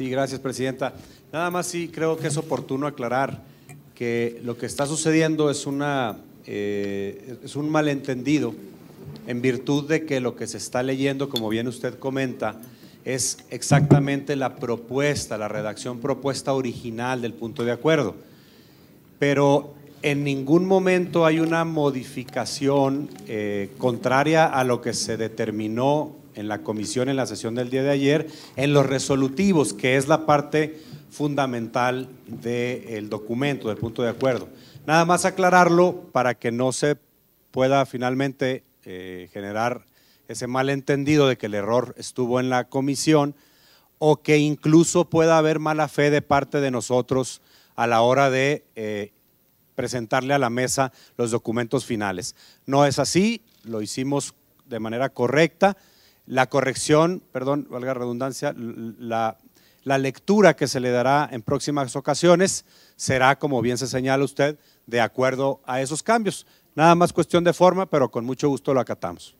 Sí, gracias, Presidenta. Nada más sí creo que es oportuno aclarar que lo que está sucediendo es, una, eh, es un malentendido en virtud de que lo que se está leyendo, como bien usted comenta, es exactamente la propuesta, la redacción propuesta original del punto de acuerdo. Pero en ningún momento hay una modificación eh, contraria a lo que se determinó en la comisión, en la sesión del día de ayer, en los resolutivos, que es la parte fundamental del documento, del punto de acuerdo. Nada más aclararlo para que no se pueda finalmente eh, generar ese malentendido de que el error estuvo en la comisión o que incluso pueda haber mala fe de parte de nosotros a la hora de eh, presentarle a la mesa los documentos finales. No es así, lo hicimos de manera correcta la corrección, perdón, valga redundancia, la, la lectura que se le dará en próximas ocasiones será, como bien se señala usted, de acuerdo a esos cambios. Nada más cuestión de forma, pero con mucho gusto lo acatamos.